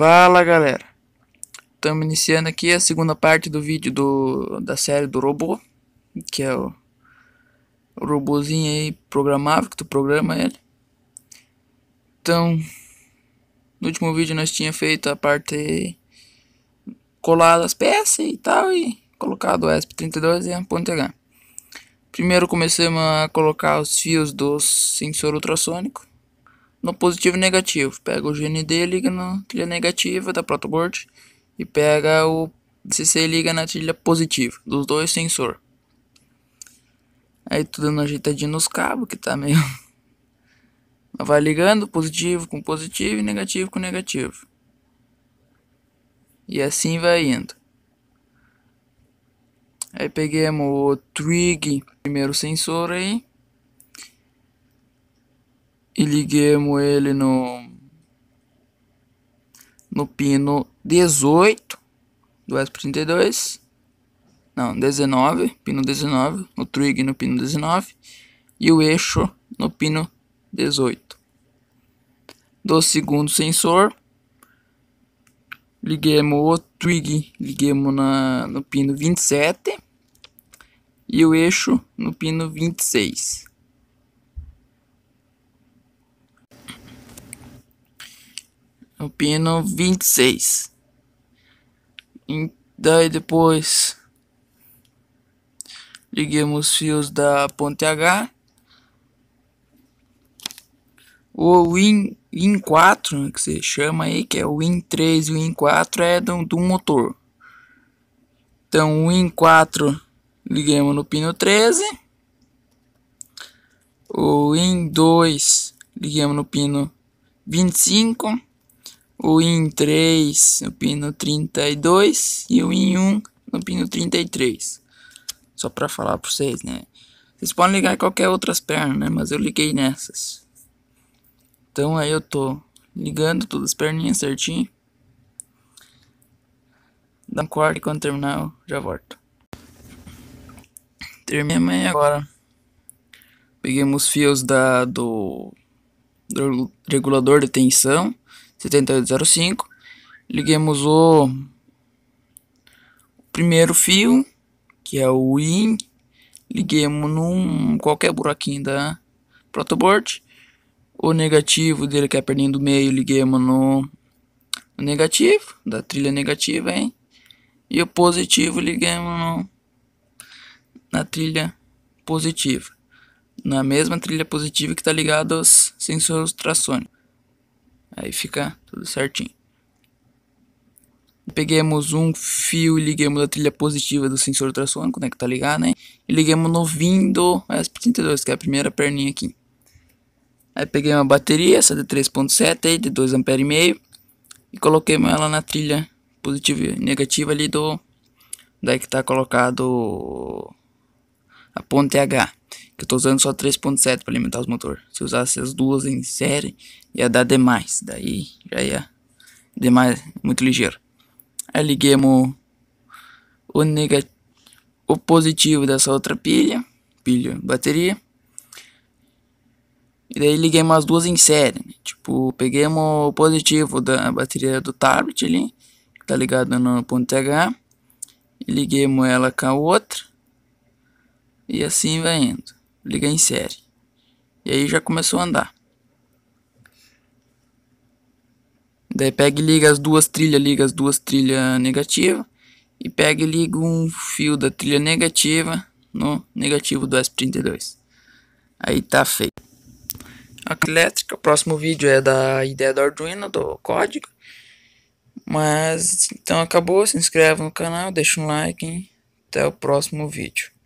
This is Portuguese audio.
Fala galera, estamos iniciando aqui a segunda parte do vídeo do, da série do robô, que é o, o robôzinho aí programável, que tu programa ele. Então, no último vídeo nós tinha feito a parte colar as peças e tal, e colocado o ESP32 e a ponte H. Primeiro começamos a colocar os fios do sensor ultrassônico, no positivo e negativo. Pega o GND, liga na trilha negativa da protoboard e pega o CC liga na trilha positiva, dos dois sensor. Aí tudo dando ajeitadinho nos cabos, que tá meio... Vai ligando positivo com positivo e negativo com negativo. E assim vai indo. Aí peguemos o Twig, primeiro sensor aí e liguemos ele no no pino 18 do S32 não, 19, pino 19, o trig no pino 19 e o eixo no pino 18. Do segundo sensor, liguemos o trig, liguemos na, no pino 27 e o eixo no pino 26. no pino 26. E daí depois liguemos os fios da ponte H. O Win, Win 4, né, que se chama aí, que é o Win 3 e o Win 4 é do, do motor. Então, o Win 4 ligamos no pino 13. O Win 2 ligamos no pino 25 o IN 3 no pino 32 e o IN 1 no pino 33. Só para falar para vocês, né? Vocês podem ligar em qualquer outras pernas, né? Mas eu liguei nessas. Então aí eu tô ligando todas as perninhas certinho. Dá um corte quando terminar eu já volto. Terminei agora. pegamos os fios da, do, do regulador de tensão 7805. Liguemos o primeiro fio, que é o IN. Liguemos num qualquer buraquinho da protoboard. O negativo dele, que é a perninha do meio, liguemos no, negativo, da trilha negativa, hein? E o positivo liguemos no, na trilha positiva. Na mesma trilha positiva que está ligado aos sensores ultrassônicos Aí fica tudo certinho. Peguemos um fio e liguemos a trilha positiva do sensor ultrassônico, né, que tá ligado, né? E liguemos no do ESP32, que é a primeira perninha aqui. Aí peguei uma bateria, essa de 3.7 aí, de 2 A. E coloquei ela na trilha positiva e negativa ali do... Daí que tá colocado a ponte H que eu tô usando só 3.7 para alimentar os motores. Se usasse as duas em série, ia dar demais. Daí já ia demais, muito ligeiro. Aí liguei o, o, negativo, o positivo dessa outra pilha, pilha, bateria. E daí liguei mais duas em série. Né? Tipo, peguei o positivo da bateria do tablet ali, que tá ligado no ponto TH. E mo ela com a outra. E assim vai indo liga em série. E aí já começou a andar. Daí pega e liga as duas trilhas, liga as duas trilhas negativas. E pega e liga um fio da trilha negativa no negativo do S32. Aí tá feito. A elétrica, o próximo vídeo é da ideia do Arduino, do código. Mas então acabou, se inscreve no canal, deixa um like. Hein? Até o próximo vídeo.